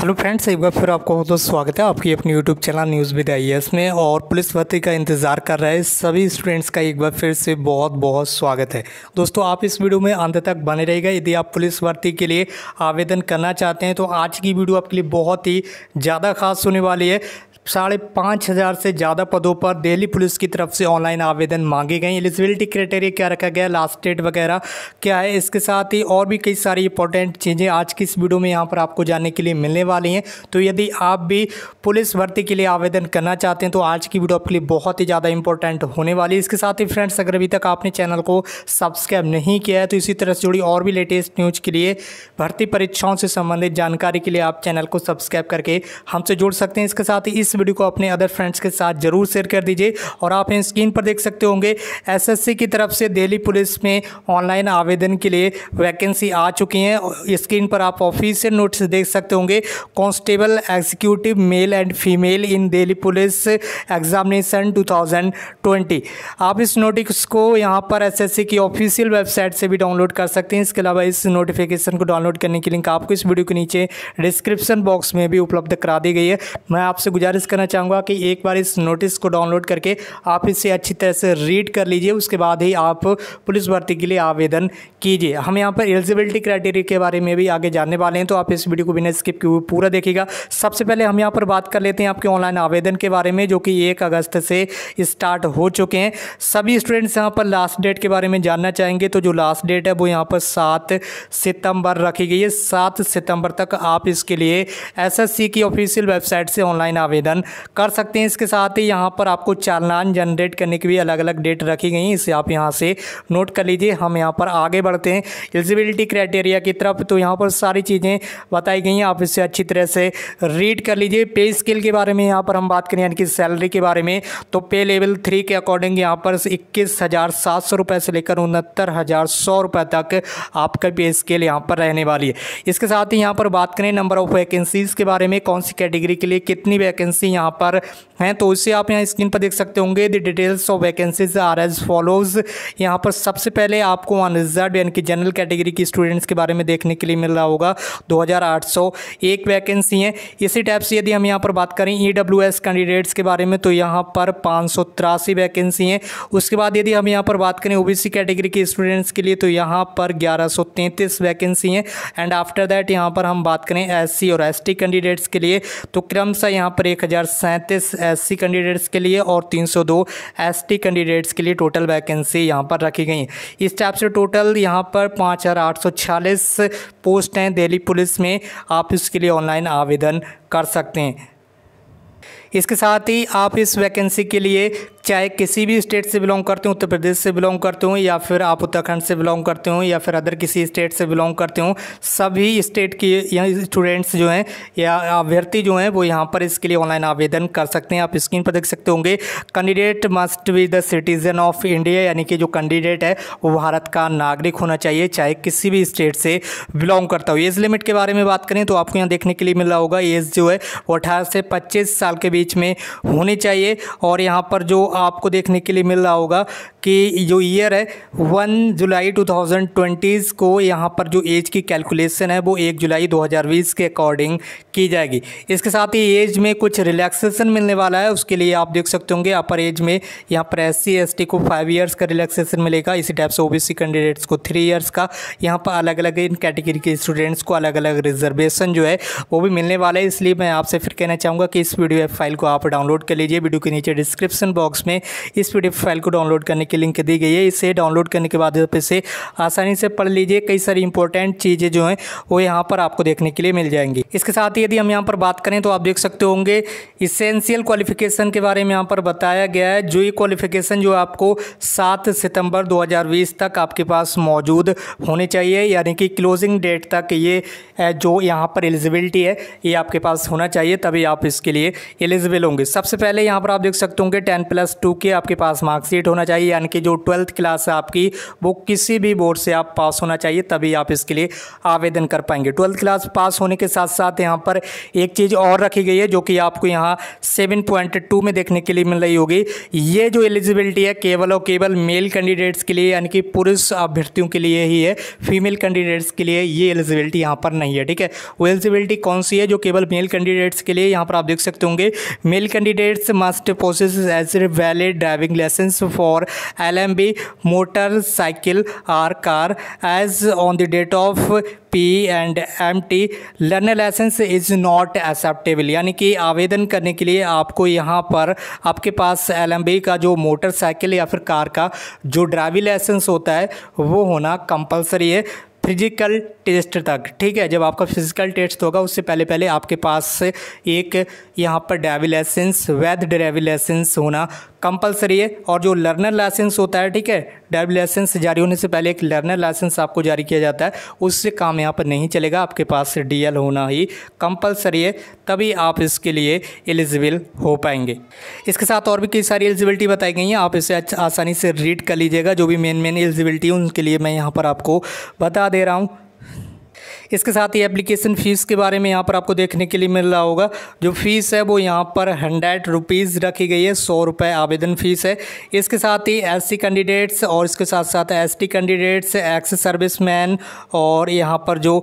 hello friends एक बार फिर आपको बहुत बहुत स्वागत है आपकी अपनी YouTube channel news with I में और पुलिस भर्ती का इंतज़ार कर रहे सभी स्टूडेंट्स का एक बार फिर से बहुत बहुत स्वागत है दोस्तों आप इस वीडियो में अंत तक बने रहेगा यदि आप पुलिस भर्ती के लिए आवेदन करना चाहते हैं तो आज की वीडियो आपके लिए बहुत ही ज़्यादा खास होने वाली है साढ़े पाँच हज़ार से ज़्यादा पदों पर दिल्ली पुलिस की तरफ से ऑनलाइन आवेदन मांगे गए एलिजिबिलिटी क्राइटेरिया क्या रखा गया लास्ट डेट वगैरह क्या है इसके साथ ही और भी कई सारी इंपॉर्टेंट चीज़ें आज की इस वीडियो में यहाँ पर आपको जानने के लिए मिलने वाली हैं तो यदि आप भी पुलिस भर्ती के लिए आवेदन करना चाहते हैं तो आज की वीडियो आपके लिए बहुत ही ज़्यादा इंपॉर्टेंट होने वाली है इसके साथ ही फ्रेंड्स अगर अभी तक आपने चैनल को सब्सक्राइब नहीं किया है तो इसी तरह से जुड़ी और भी लेटेस्ट न्यूज़ के लिए भर्ती परीक्षाओं से संबंधित जानकारी के लिए आप चैनल को सब्सक्राइब करके हमसे जुड़ सकते हैं इसके साथ ही इस वीडियो को अपने अदर फ्रेंड्स के साथ ज़रूर शेयर कर दीजिए और आप इन स्क्रीन पर देख सकते होंगे एसएससी की तरफ से दिल्ली पुलिस में ऑनलाइन आवेदन के लिए वैकेंसी आ चुकी हैं स्क्रीन पर आप ऑफिशियल नोट्स देख सकते होंगे constable executive male and female in Delhi police examination 2020 आप इस नोटिस को यहाँ पर एसएससी की ऑफिशियल वेबसाइट से भी डाउनलोड कर सकते हैं इसके अलावा इस नोटिफिकेशन को डाउनलोड करने की लिंक आपको इस वीडियो के नीचे डिस्क्रिप्शन बॉक्स में भी उपलब्ध करा दी गई है मैं आपसे गुजारिश सजेस्ट करना चाहूँगा कि एक बार इस नोटिस को डाउनलोड करके आप इसे अच्छी तरह से रीड कर लीजिए उसके बाद ही आप पुलिस भर्ती के लिए आवेदन कीजिए हम यहाँ पर एलिजिबिलिटी क्राइटेरिया के बारे में भी आगे जानने वाले हैं तो आप इस वीडियो को बिना स्किप किए पूरा देखिएगा सबसे पहले हम यहाँ पर बात कर लेते हैं आपके ऑनलाइन आवेदन के बारे में जो कि एक अगस्त से स्टार्ट हो चुके हैं सभी स्टूडेंट्स यहाँ पर लास्ट डेट के बारे में जानना चाहेंगे तो जो लास्ट डेट है वो यहाँ पर सात सितंबर रखी गई है सात सितंबर तक आप इसके लिए एसएससी की ऑफिशियल वेबसाइट से ऑनलाइन आवेदन आवेदन कर सकते हैं इसके साथ ही यहाँ पर आपको चालान जनरेट करने की भी अलग अलग डेट रखी गई इसे आप यहाँ से नोट कर लीजिए हम यहाँ पर आगे बढ़ते हैं एलिजिबिलिटी क्राइटेरिया की तरफ तो यहाँ पर सारी चीज़ें बताई गई हैं आप इसे अच्छी तरह से रीड कर लीजिए पे स्केल के बारे में यहाँ पर हम बात करें यानी कि सैलरी के बारे में तो पे लेवल थ्री के अकॉर्डिंग यहाँ पर इक्कीस हज़ार सात सौ से लेकर उनहत्तर हज़ार सौ तक आपका पे स्केल यहाँ पर रहने वाली है इसके साथ ही यहाँ पर बात करें नंबर ऑफ वैकेंसीज़ के बारे में कौन सी कैटेगरी के लिए कितनी वैकेंसी वैकेंसी यहाँ पर हैं तो इसे आप यहाँ स्क्रीन पर देख सकते होंगे the details of vacancies are as follows यहाँ पर सबसे पहले आपको अनरिजर्व यानी कि जनरल कैटेगरी की स्टूडेंट्स के बारे में देखने के लिए मिल रहा होगा दो एक वैकेंसी है इसी टाइप से यदि हम यहाँ पर बात करें ई e कैंडिडेट्स के बारे में तो यहाँ पर पाँच वैकेंसी हैं उसके बाद यदि हम यहाँ पर बात करें ओ कैटेगरी के स्टूडेंट्स के लिए तो यहाँ पर ग्यारह वैकेंसी हैं एंड आफ्टर दैट यहाँ पर हम बात करें एस और एस कैंडिडेट्स के लिए तो क्रमशः यहाँ पर एक हज़ार सैंतीस एस कैंडिडेट्स के लिए और तीन सौ दो एस कैंडिडेट्स के लिए टोटल वैकेंसी यहाँ पर रखी गई इस टाइप से टोटल यहाँ पर पाँच हज़ार आठ सौ छियालीस पोस्ट हैं दिल्ली पुलिस में आप इसके लिए ऑनलाइन आवेदन कर सकते हैं इसके साथ ही आप इस वैकेंसी के लिए चाहे किसी भी स्टेट से बिलोंग करते हो उत्तर प्रदेश से बिलोंग करते हो या फिर आप उत्तराखंड से बिलोंग करते हो या फिर अदर किसी स्टेट से बिलोंग करते हो सभी स्टेट के स्टूडेंट्स जो हैं या अभ्यर्थी जो हैं वो यहाँ पर इसके लिए ऑनलाइन आवेदन कर सकते हैं आप स्क्रीन पर देख सकते होंगे candidate must be the citizen of India यानी कि जो कैंडिडेट है वो भारत का नागरिक होना चाहिए चाहे किसी भी स्टेट से बिलोंग करता हो एज लिमिट के बारे में बात करें तो आपको यहाँ देखने के लिए मिल रहा होगा एज जो है वो अठारह से पच्चीस साल के बीच में होने चाहिए और यहाँ पर जो आपको देखने के लिए मिल रहा होगा कि जो ईयर है one July two thousand twenties को यहाँ पर जो एज की कैलकुलेशन है वो एक जुलाई दो हज़ार बीस के अकॉर्डिंग की जाएगी इसके साथ ही एज में कुछ रिलैक्सेशन मिलने वाला है उसके लिए आप देख सकते होंगे अपर एज में यहाँ पर एस सी को फाइव ईयर्स का रिलैक्सेशन मिलेगा इसी टाइप से ओ कैंडिडेट्स को थ्री ईयर्स का यहाँ पर अलग अलग इन कैटेगरी के स्टूडेंट्स को अलग अलग रिजर्वेशन जो है वो भी मिलने वाला है इसलिए मैं आपसे फिर कहना चाहूँगा कि इस वीडियो फाइल को आप डाउनलोड कर लीजिए वीडियो के नीचे डिस्क्रिप्शन बॉक्स में इस वीडियो फाइल को डाउनलोड करने के की लिंक दी गई है इसे डाउनलोड करने के बाद इसे आसानी से पढ़ लीजिए कई सारी इंपॉर्टेंट चीज़ें जो हैं वो यहाँ पर आपको देखने के लिए मिल जाएंगी इसके साथ ही यदि हम यहाँ पर बात करें तो आप देख सकते होंगे इसेंशियल क्वालिफिकेशन के बारे में यहाँ पर बताया गया है जो ये क्वालिफिकेशन जो आपको सात सितंबर 2020 तक आपके पास मौजूद होने चाहिए यानी कि क्लोजिंग डेट तक ये जो यहाँ पर एलिजिबिलिटी है ये आपके पास होना चाहिए तभी आप इसके लिए एलिजिबल होंगे सबसे पहले यहाँ पर आप देख सकते होंगे टेन प्लस टू के आपके पास मार्कशीट होना चाहिए यानी यानी कि जो ट्वेल्थ क्लास है आपकी वो किसी भी बोर्ड से आप पास होना चाहिए तभी आप इसके लिए आवेदन कर पाएंगे ट्वेल्थ क्लास पास होने के साथ साथ यहाँ पर एक चीज़ और रखी गई है जो कि आपको यहाँ सेवन पॉइंट टू में देखने के लिए मिल रही होगी ये जो एलिजिबिलिटी है केवल और केवल मेल कैंडिडेट्स के लिए यानी कि पुरुष अभ्यर्थियों के लिए ही है फीमेल कैंडिडेट्स के लिए ये एलिजिबिलिटी यहाँ पर नहीं है ठीक है वो एलिजिबिलिटी कौन सी है जो केवल मेल कैंडिडेट्स के लिए यहाँ पर आप देख सकते होंगे male candidates must process as valid driving licence for motorcycle or car as on the date of P and M T learner licence is not acceptable यानी कि आवेदन करने के लिए आपको यहाँ पर आपके पास एल एम बी का जो मोटरसाइकिल या फिर कार का जो ड्राइविंग लाइसेंस होता है वो होना कंपलसरी है फिजिकल टेस्ट तक ठीक है जब आपका फिजिकल टेस्ट होगा उससे पहले पहले आपके पास एक यहाँ पर ड्राइविंग लाइसेंस वैध ड्राइविंग लाइसेंस होना कंपलसरी है और जो लर्नर लाइसेंस होता है ठीक है ड्राइविंग लाइसेंस जारी होने से पहले एक लर्नर लाइसेंस आपको जारी किया जाता है उससे काम यहाँ पर नहीं चलेगा आपके पास डी होना ही कंपलसरी है तभी आप इसके लिए एलिजिबल हो पाएंगे इसके साथ और भी कई सारी एलिजिबिलिटी बताई गई हैं आप इसे आसानी से रीड कर लीजिएगा जो भी मेन मेन एलिजिबिलिटी है उनके लिए मैं यहाँ पर आपको बता दे रहा हूँ इसके साथ ही एप्लीकेशन फ़ीस के बारे में यहाँ पर आपको देखने के लिए मिल रहा होगा जो फ़ीस है वो यहाँ पर हंड्रेड रुपीज़ रखी गई है सौ रुपये आवेदन फ़ीस है इसके साथ ही एस कैंडिडेट्स और इसके साथ साथ एस कैंडिडेट्स एक्स सर्विस और यहाँ पर जो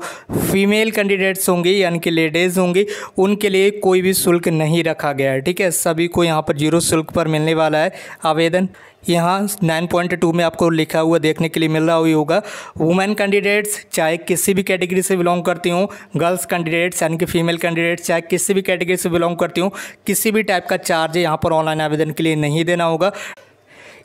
फीमेल कैंडिडेट्स होंगी यानी कि लेडीज़ होंगी उनके लिए कोई भी शुल्क नहीं रखा गया है ठीक है सभी को यहाँ पर जीरो शुल्क पर मिलने वाला है आवेदन यहाँ 9.2 में आपको लिखा हुआ देखने के लिए मिल रहा हुई होगा वुमेन कैंडिडेट्स चाहे किसी भी कैटेगरी से बिलोंग करती हूँ गर्ल्स कैंडिडेट्स यानी कि फीमेल कैंडिडेट्स चाहे किसी भी कैटेगरी से बिलोंग करती हूँ किसी भी टाइप का चार्ज यहाँ पर ऑनलाइन आवेदन के लिए नहीं देना होगा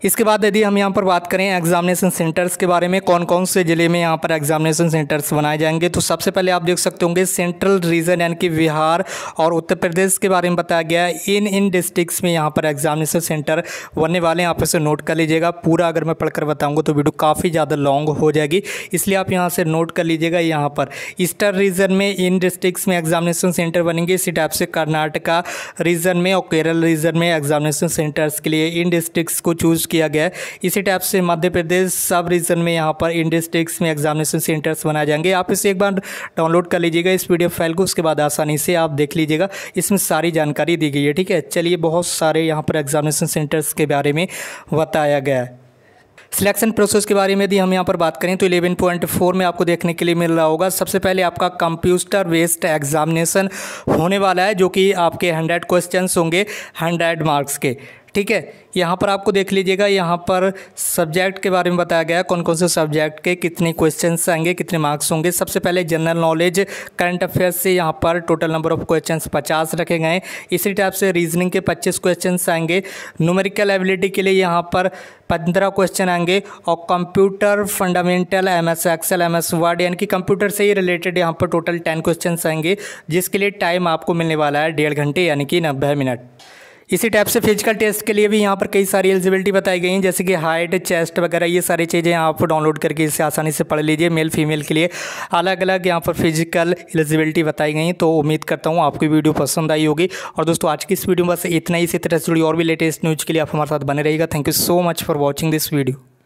इसके बाद यदि हम यहाँ पर बात करें एग्जामिनेशन सेंटर्स के बारे में कौन कौन से ज़िले में यहाँ पर एग्जामिनेशन सेंटर्स बनाए जाएंगे तो सबसे पहले आप देख सकते होंगे सेंट्रल रीजन यानी कि बिहार और उत्तर प्रदेश के बारे में बताया गया है इन इन डिस्ट्रिक्ट्स में यहाँ पर एग्जामिनेशन सेंटर बनने वाले हैं आप इसे नोट कर लीजिएगा पूरा अगर मैं पढ़कर बताऊँगा तो वीडियो काफ़ी ज़्यादा लॉन्ग हो जाएगी इसलिए आप यहाँ से नोट कर लीजिएगा यहाँ पर ईस्टर्न रीजन में इन डिस्ट्रिक्स में एग्जामिनेशन सेंटर बनेंगे इसी टाइप से कर्नाटका रीजन में और केरल रीजन में एग्जामिनेशन सेंटर्स के लिए इन डिस्ट्रिक्स को चूज़ यूज़ किया गया है इसी टाइप से मध्य प्रदेश सब रीजन में यहाँ पर इन डिस्ट्रिक्स में एग्जामिनेशन सेंटर्स बनाए जाएंगे आप इसे एक बार डाउनलोड कर लीजिएगा इस पी फाइल को उसके बाद आसानी से आप देख लीजिएगा इसमें सारी जानकारी दी गई है ठीक है चलिए बहुत सारे यहाँ पर एग्जामिनेशन सेंटर्स के बारे में बताया गया है सिलेक्शन प्रोसेस के बारे में यदि हम यहाँ पर बात करें तो 11.4 में आपको देखने के लिए मिल रहा होगा सबसे पहले आपका कंप्यूटर बेस्ड एग्जामिनेशन होने वाला है जो कि आपके हंड्रेड क्वेश्चंस होंगे हंड्रेड मार्क्स के ठीक है यहाँ पर आपको देख लीजिएगा यहाँ पर सब्जेक्ट के बारे में बताया गया कौन कौन से सब्जेक्ट के कितने क्वेश्चंस आएंगे कितने मार्क्स होंगे सबसे पहले जनरल नॉलेज करंट अफेयर्स से यहाँ पर टोटल नंबर ऑफ क्वेश्चंस पचास रखे गए इसी टाइप से रीजनिंग के पच्चीस क्वेश्चंस आएंगे न्यूमेरिकल एबिलिटी के लिए यहाँ पर पंद्रह क्वेश्चन आएंगे और computer fundamental M S Excel M S Word यानी कि कंप्यूटर से ही रिलेटेड यहाँ पर टोटल टेन क्वेश्चन आएंगे जिसके लिए टाइम आपको मिलने वाला है डेढ़ घंटे यानी कि नब्बे मिनट इसी टाइप से फिजिकल टेस्ट के लिए भी यहाँ पर कई सारी एलिजिबिलिटी बताई गई हैं जैसे कि हाइट चेस्ट वगैरह ये सारी चीज़ें आप डाउनलोड करके इसे आसानी से पढ़ लीजिए मेल फीमेल के लिए अलग अलग यहाँ पर फिजिकल एलिजिबिलिटी बताई गई तो उम्मीद करता हूँ आपकी वीडियो पसंद आई होगी और दोस्तों आज की इस वीडियो में बस इतना ही इसी तरह से जुड़ी और भी लेटेस्ट न्यूज़ के लिए आप हमारे साथ बने रहेगा thank you so much for watching this video